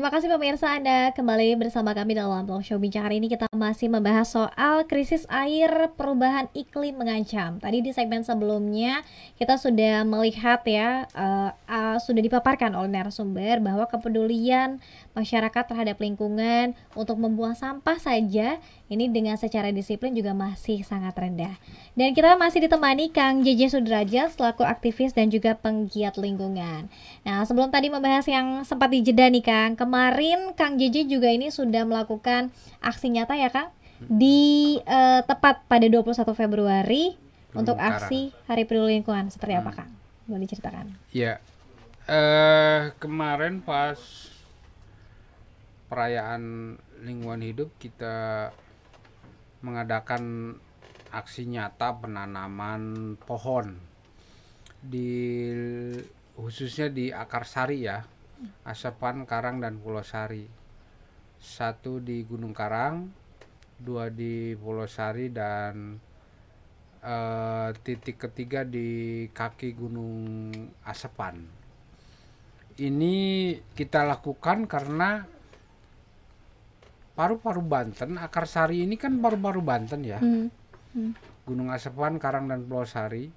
Terima kasih pemirsa Anda kembali bersama kami dalam Talk Show Bincang hari ini kita masih membahas soal krisis air perubahan iklim mengancam. Tadi di segmen sebelumnya kita sudah melihat ya uh, uh, sudah dipaparkan oleh narasumber bahwa kepedulian masyarakat terhadap lingkungan untuk membuang sampah saja ini dengan secara disiplin juga masih sangat rendah. Dan kita masih ditemani Kang JJ Sudrajat selaku aktivis dan juga penggiat lingkungan. Nah, sebelum tadi membahas yang sempat dijeda nih Kang, kemarin Kang JJ juga ini sudah melakukan aksi nyata ya Kang hmm. di uh, tepat pada 21 Februari Belum untuk aksi Hari Peduli Lingkungan seperti hmm. apa Kang? Boleh diceritakan? Ya uh, kemarin pas perayaan lingkungan hidup kita mengadakan aksi nyata penanaman pohon di khususnya di akar sari ya Asepan Karang, dan Pulau Sari. Satu di Gunung Karang, dua di Pulau Sari, dan uh, titik ketiga di kaki Gunung Asepan. Ini kita lakukan karena paru-paru Banten, akar sari ini kan paru-paru Banten ya. Hmm. Hmm. Gunung Asepan, Karang, dan Pulau Sari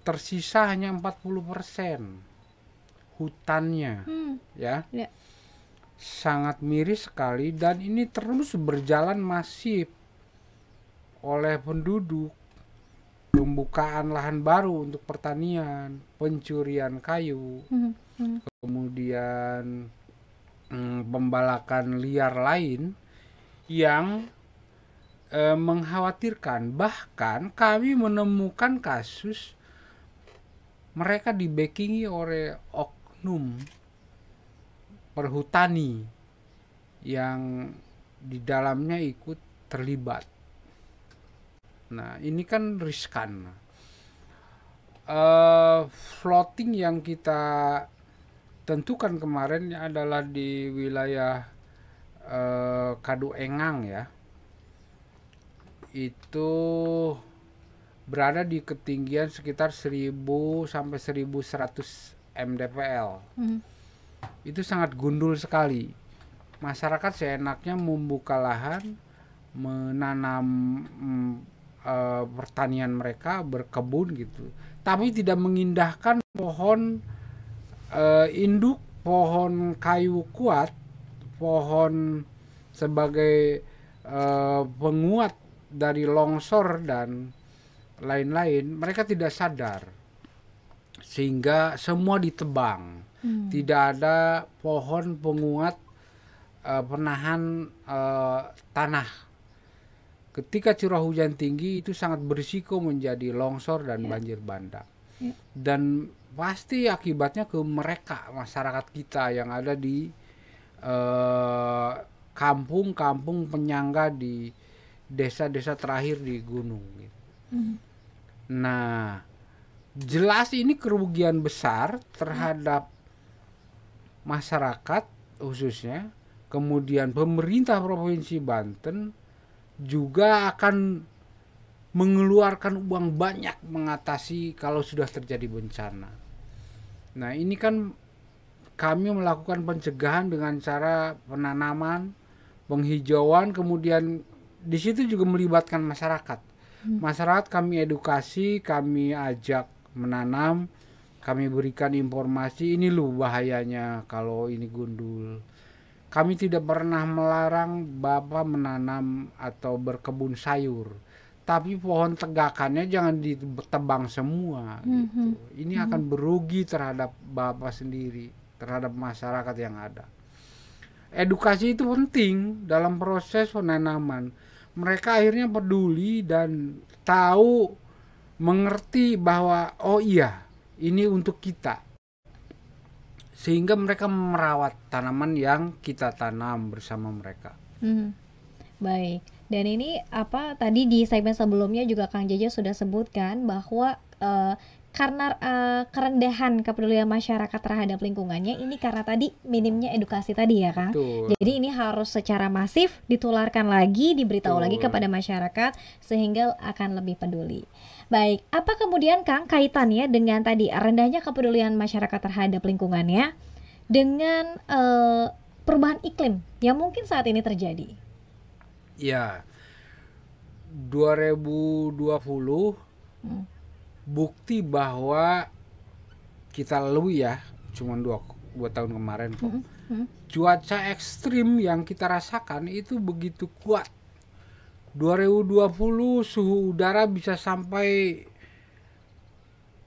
tersisa hanya 40 persen hutannya hmm. ya yeah. sangat miris sekali dan ini terus berjalan masif oleh penduduk pembukaan lahan baru untuk pertanian pencurian kayu hmm. Hmm. kemudian hmm, pembalakan liar lain yang eh, mengkhawatirkan. Bahkan kami menemukan kasus mereka dibekingi oleh ok oknum perhutani yang di dalamnya ikut terlibat. Nah, ini kan riskan. Uh, floating yang kita tentukan kemarin adalah di wilayah uh, eh, Kadu Engang ya. Itu berada di ketinggian sekitar 1000 sampai 1100 MDPL hmm. itu sangat gundul sekali masyarakat seenaknya membuka lahan menanam mm, e, pertanian mereka berkebun gitu tapi tidak mengindahkan pohon e, induk pohon kayu kuat pohon sebagai e, penguat dari longsor dan lain-lain mereka tidak sadar sehingga semua ditebang. Hmm. Tidak ada pohon penguat uh, penahan uh, tanah. Ketika curah hujan tinggi itu sangat berisiko menjadi longsor dan yeah. banjir bandang. Yeah. Dan pasti akibatnya ke mereka masyarakat kita yang ada di eh, kampung-kampung uh, penyangga di desa-desa terakhir di gunung. Gitu. Hmm. Nah, jelas ini kerugian besar terhadap masyarakat khususnya kemudian pemerintah provinsi Banten juga akan mengeluarkan uang banyak mengatasi kalau sudah terjadi bencana. Nah, ini kan kami melakukan pencegahan dengan cara penanaman, penghijauan, kemudian di situ juga melibatkan masyarakat. Hmm. Masyarakat kami edukasi, kami ajak menanam kami berikan informasi ini loh bahayanya kalau ini gundul kami tidak pernah melarang Bapak menanam atau berkebun sayur tapi pohon tegakannya jangan ditebang semua mm -hmm. gitu. Mhm. Ini mm -hmm. akan berugi terhadap Bapak sendiri, terhadap masyarakat yang ada. Edukasi itu penting dalam proses penanaman. Mereka akhirnya peduli dan tahu mengerti bahwa oh iya ini untuk kita sehingga mereka merawat tanaman yang kita tanam bersama mereka. Hmm. Baik. Dan ini apa tadi di segmen sebelumnya juga Kang Jaja sudah sebutkan bahwa uh, karena uh, kerendahan kepedulian masyarakat terhadap lingkungannya ini karena tadi minimnya edukasi tadi ya Kang. Betul. Jadi ini harus secara masif ditularkan lagi, diberitahu Betul. lagi kepada masyarakat sehingga akan lebih peduli. Baik, apa kemudian Kang kaitannya dengan tadi rendahnya kepedulian masyarakat terhadap lingkungannya dengan uh, perubahan iklim yang mungkin saat ini terjadi? Ya. 2020 hmm. bukti bahwa kita lalui ya, cuma dua dua tahun kemarin kok. Hmm. Hmm. Cuaca ekstrim yang kita rasakan itu begitu kuat 2020 suhu udara bisa sampai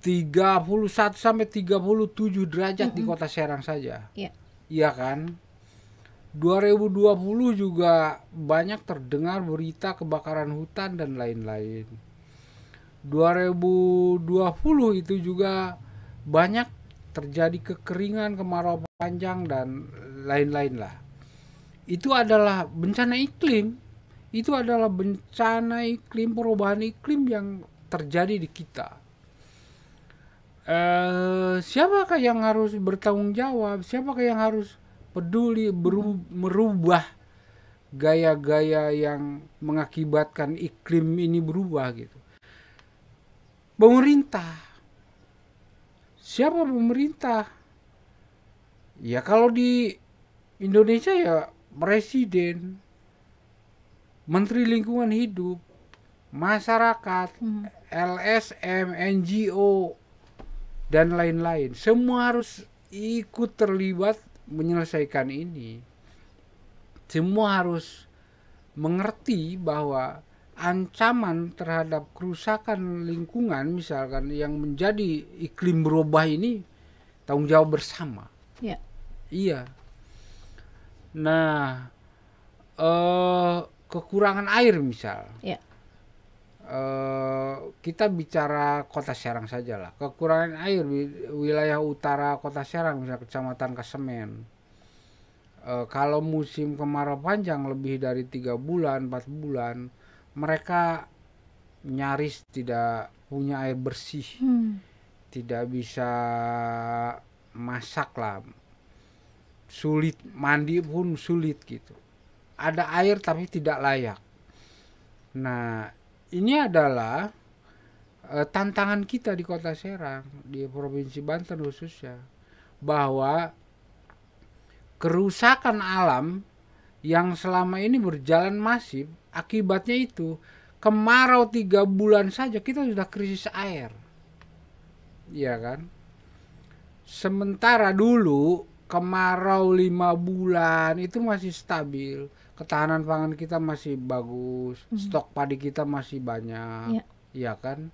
31 sampai 37 derajat mm -hmm. di kota Serang saja. Yeah. Iya kan? 2020 juga banyak terdengar berita kebakaran hutan dan lain-lain. 2020 itu juga banyak terjadi kekeringan, kemarau panjang dan lain-lain lah. Itu adalah bencana iklim itu adalah bencana iklim perubahan iklim yang terjadi di kita. Eh, siapakah yang harus bertanggung jawab? Siapakah yang harus peduli berubah merubah gaya-gaya yang mengakibatkan iklim ini berubah gitu? Pemerintah. Siapa pemerintah? Ya kalau di Indonesia ya presiden, Menteri Lingkungan Hidup, masyarakat, hmm. LSM, NGO dan lain-lain. Semua harus ikut terlibat menyelesaikan ini. Semua harus mengerti bahwa ancaman terhadap kerusakan lingkungan misalkan yang menjadi iklim berubah ini tanggung jawab bersama. Iya. Iya. Nah, eh uh, kekurangan air misal. Ya. E, kita bicara Kota Serang saja lah. Kekurangan air wilayah utara Kota Serang misal Kecamatan Kasemen E, eh, kalau musim kemarau panjang lebih dari tiga bulan, empat bulan, mereka nyaris tidak punya air bersih. Hmm. Tidak bisa masak lah. Sulit mandi pun sulit gitu ada air tapi tidak layak. Nah, ini adalah e, tantangan kita di Kota Serang, di Provinsi Banten khususnya, bahwa kerusakan alam yang selama ini berjalan masif, akibatnya itu kemarau tiga bulan saja kita sudah krisis air, ya kan? Sementara dulu kemarau lima bulan itu masih stabil ketahanan pangan kita masih bagus, hmm. stok padi kita masih banyak, ya. ya kan?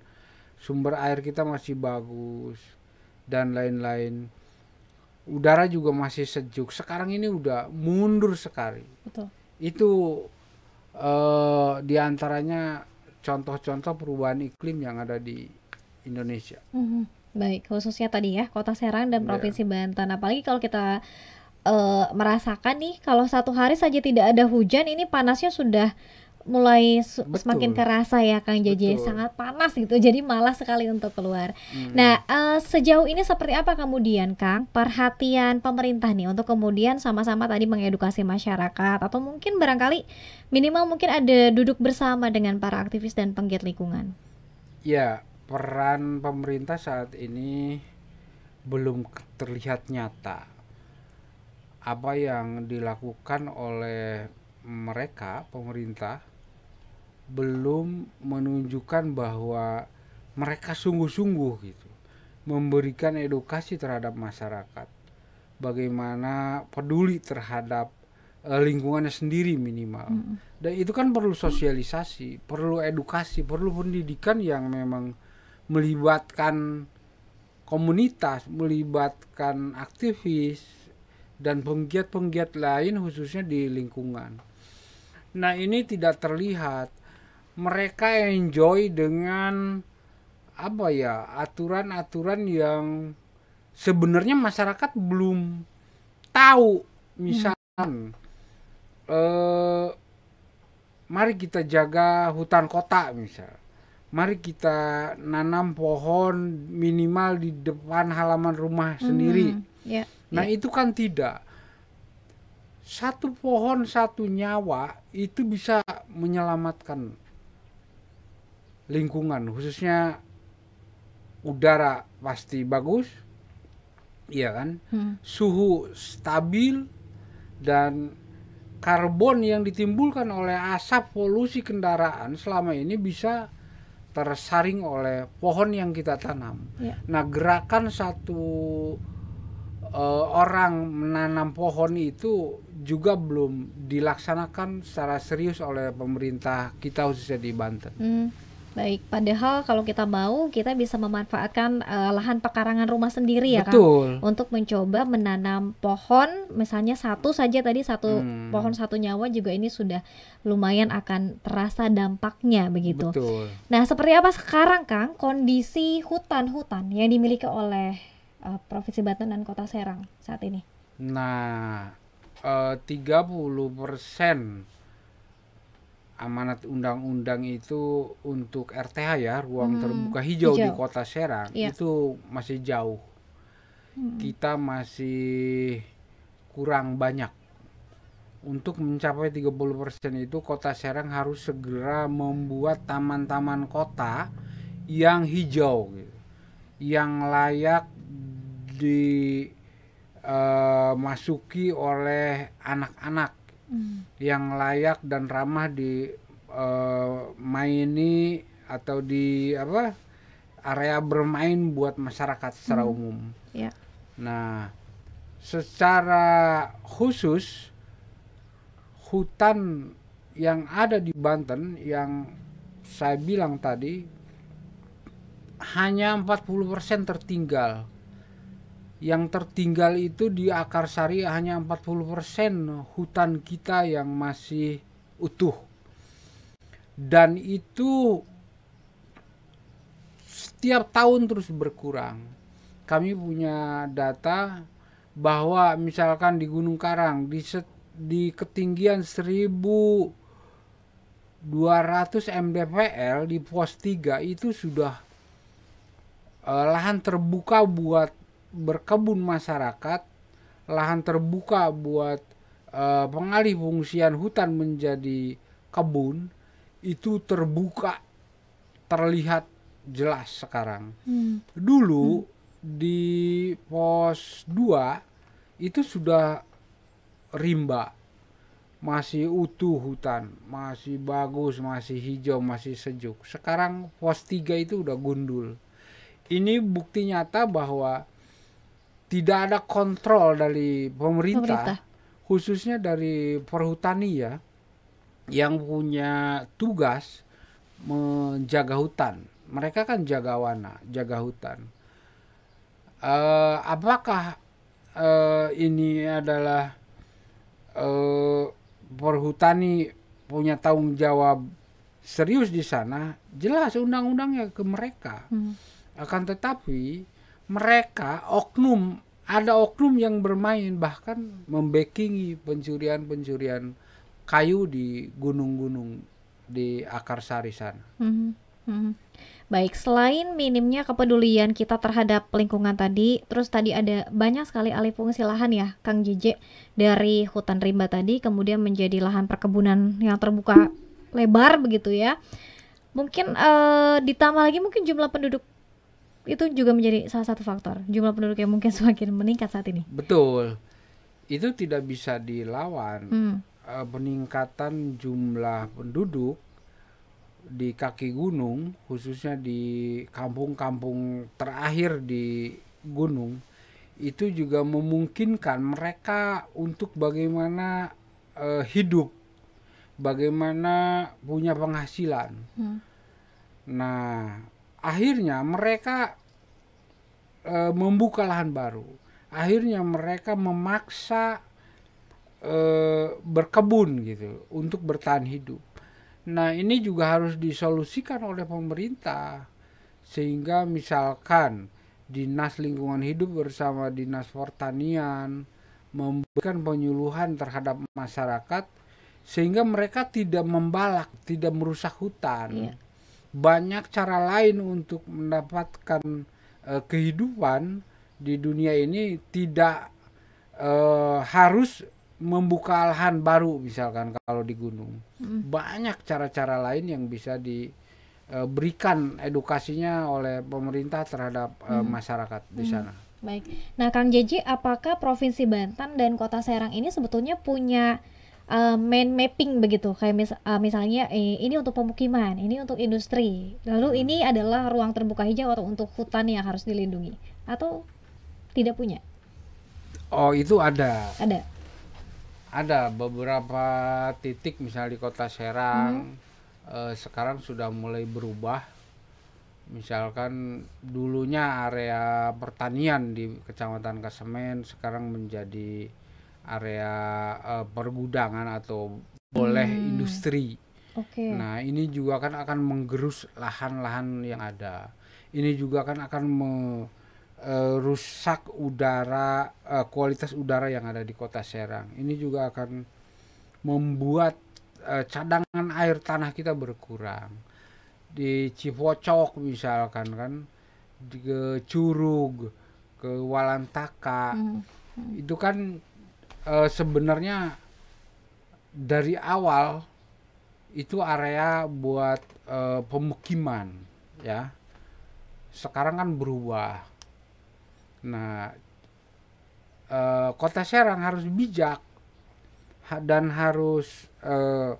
Sumber air kita masih bagus dan lain-lain. Udara juga masih sejuk. Sekarang ini udah mundur sekali. Betul. Itu uh, diantaranya contoh-contoh perubahan iklim yang ada di Indonesia. Hmm. Baik, khususnya tadi ya, Kota Serang dan iya. Provinsi yeah. Banten. Apalagi kalau kita uh, merasakan nih kalau satu hari saja tidak ada hujan ini panasnya sudah mulai Betul. semakin kerasa ya Kang JJ sangat panas gitu jadi malas sekali untuk keluar. Hmm. Nah uh, sejauh ini seperti apa kemudian Kang perhatian pemerintah nih untuk kemudian sama-sama tadi mengedukasi masyarakat atau mungkin barangkali minimal mungkin ada duduk bersama dengan para aktivis dan penggiat lingkungan. Ya peran pemerintah saat ini belum terlihat nyata apa yang dilakukan oleh mereka pemerintah belum menunjukkan bahwa mereka sungguh-sungguh gitu memberikan edukasi terhadap masyarakat bagaimana peduli terhadap eh, lingkungannya sendiri minimal mm. dan itu kan perlu sosialisasi perlu edukasi perlu pendidikan yang memang melibatkan komunitas melibatkan aktivis dan penggiat-penggiat lain khususnya di lingkungan. Nah, ini tidak terlihat. Mereka enjoy dengan apa ya? aturan-aturan yang sebenarnya masyarakat belum tahu. Misalkan hmm. eh mari kita jaga hutan kota misal. Mari kita nanam pohon minimal di depan halaman rumah hmm. sendiri. Ya. Yeah Nah ya. itu kan tidak. Satu pohon satu nyawa itu bisa menyelamatkan lingkungan khususnya udara pasti bagus, iya kan? Hmm. Suhu stabil dan karbon yang ditimbulkan oleh asap polusi kendaraan selama ini bisa tersaring oleh pohon yang kita tanam. Ya. Nah, gerakan satu uh, orang menanam pohon itu juga belum dilaksanakan secara serius oleh pemerintah kita khususnya di Banten. Hmm. Baik, padahal kalau kita mau kita bisa memanfaatkan uh, lahan pekarangan rumah sendiri ya Betul. kan untuk mencoba menanam pohon misalnya satu saja tadi satu hmm. pohon satu nyawa juga ini sudah lumayan akan terasa dampaknya begitu. Betul. Nah, seperti apa sekarang Kang kondisi hutan-hutan yang dimiliki oleh uh, Provinsi Banten dan Kota Serang saat ini? Nah, eh, tiga puluh persen amanat undang-undang itu untuk RTH ya ruang hmm, terbuka hijau, hijau di kota Serang iya. itu masih jauh hmm. kita masih kurang banyak untuk mencapai 30% itu kota Serang harus segera membuat taman-taman kota yang hijau yang layak dimasuki eh, uh, oleh anak-anak hmm. yang layak dan ramah di uh, maini atau di apa area bermain buat masyarakat secara hmm. umum. Yeah. Nah, secara khusus hutan yang ada di Banten yang saya bilang tadi hanya 40% tertinggal yang tertinggal itu di akar sari hanya 40% hutan kita yang masih utuh. Dan itu setiap tahun terus berkurang. Kami punya data bahwa misalkan di Gunung Karang di set, di ketinggian 1200 mdpl di pos 3 itu sudah uh, lahan terbuka buat berkebun masyarakat, lahan terbuka buat uh, pengalih fungsian hutan menjadi kebun itu terbuka terlihat jelas sekarang. Hmm. Dulu hmm. di pos 2 itu sudah rimba. Masih utuh hutan, masih bagus, masih hijau, masih sejuk. Sekarang pos 3 itu udah gundul. Ini bukti nyata bahwa tidak ada kontrol dari pemerintah, pemerintah. khususnya dari perhutani ya yang punya tugas menjaga hutan. Mereka kan jaga warna jaga hutan. Uh, apakah uh, ini adalah uh, perhutani punya tanggung jawab serius di sana? Jelas undang-undangnya ke mereka. Hmm. Akan tetapi mereka oknum ada oknum yang bermain bahkan membekingi pencurian-pencurian kayu di gunung-gunung di akar sari sana. Mm -hmm. Baik, selain minimnya kepedulian kita terhadap lingkungan tadi, terus tadi ada banyak sekali alih fungsi lahan ya, Kang JJ, dari hutan rimba tadi kemudian menjadi lahan perkebunan yang terbuka lebar begitu ya. Mungkin uh, ditambah lagi mungkin jumlah penduduk itu juga menjadi salah satu faktor jumlah penduduk yang mungkin semakin meningkat saat ini. Betul, itu tidak bisa dilawan. Hmm. Eh, peningkatan jumlah penduduk di kaki gunung, khususnya di kampung-kampung terakhir di gunung, itu juga memungkinkan mereka untuk bagaimana uh, hidup, bagaimana punya penghasilan. Hmm. Nah akhirnya mereka e, membuka lahan baru. Akhirnya mereka memaksa e, berkebun gitu untuk bertahan hidup. Nah, ini juga harus disolusikan oleh pemerintah sehingga misalkan Dinas Lingkungan Hidup bersama Dinas Pertanian memberikan penyuluhan terhadap masyarakat sehingga mereka tidak membalak, tidak merusak hutan. Yeah banyak cara lain untuk mendapatkan e, kehidupan di dunia ini tidak e, harus membuka lahan baru misalkan kalau di gunung hmm. banyak cara-cara lain yang bisa diberikan e, edukasinya oleh pemerintah terhadap hmm. uh, masyarakat di hmm. sana. Baik. Nah, Kang jj apakah Provinsi Banten dan Kota Serang ini sebetulnya punya Eh, main mapping begitu kayak mis uh, misalnya eh, ini untuk pemukiman ini untuk industri lalu hmm. ini adalah ruang terbuka hijau atau untuk hutan yang harus dilindungi atau tidak punya oh itu ada ada ada beberapa titik misalnya di kota Serang hmm. eh, sekarang sudah mulai berubah misalkan dulunya area pertanian di kecamatan Kasemen sekarang menjadi area uh, pergudangan atau boleh hmm. industri. Okay. Nah, ini juga kan akan menggerus lahan-lahan yang ada. Ini juga kan akan merusak eh, udara eh, kualitas udara yang ada di Kota Serang. Ini juga akan membuat cadangan air tanah kita berkurang. Di Cipocok misalkan kan di ke Curug, ke Walantaka. Hmm. Hmm. Itu kan uh, sebenarnya dari awal itu area buat uh, pemukiman ya sekarang kan berubah nah uh, kota Serang harus bijak dan harus uh,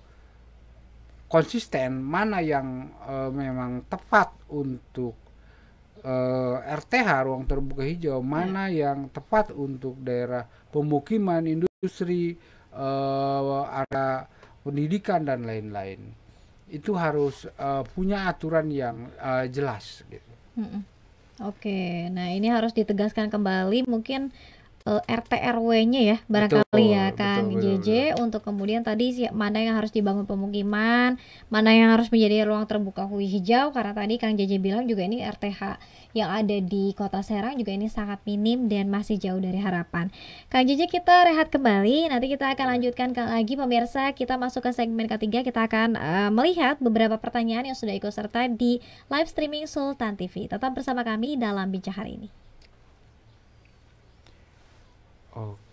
konsisten mana yang uh, memang tepat untuk uh, eh, RTH ruang terbuka hijau hmm. mana hmm. yang tepat untuk daerah pemukiman, industri, uh, ada pendidikan dan lain-lain. Itu harus uh, punya aturan yang uh, jelas gitu. Hmm. Oke, nah ini harus ditegaskan kembali mungkin uh, eh, RT RW-nya ya barangkali betul, ya kan betul, JJ betul. untuk kemudian tadi sih mana yang harus dibangun pemukiman, mana yang harus menjadi ruang terbuka hijau karena tadi Kang JJ bilang juga ini RTH yang ada di Kota Serang juga ini sangat minim dan masih jauh dari harapan. Kang JJ kita rehat kembali, nanti kita akan iya. lanjutkan lagi pemirsa, kita masuk ke segmen ketiga kita akan uh, melihat beberapa pertanyaan yang sudah ikut serta di live streaming Sultan TV. Tetap bersama kami dalam bincang hari ini. oh